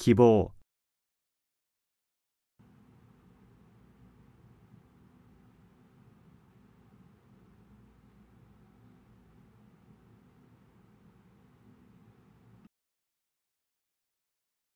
기보,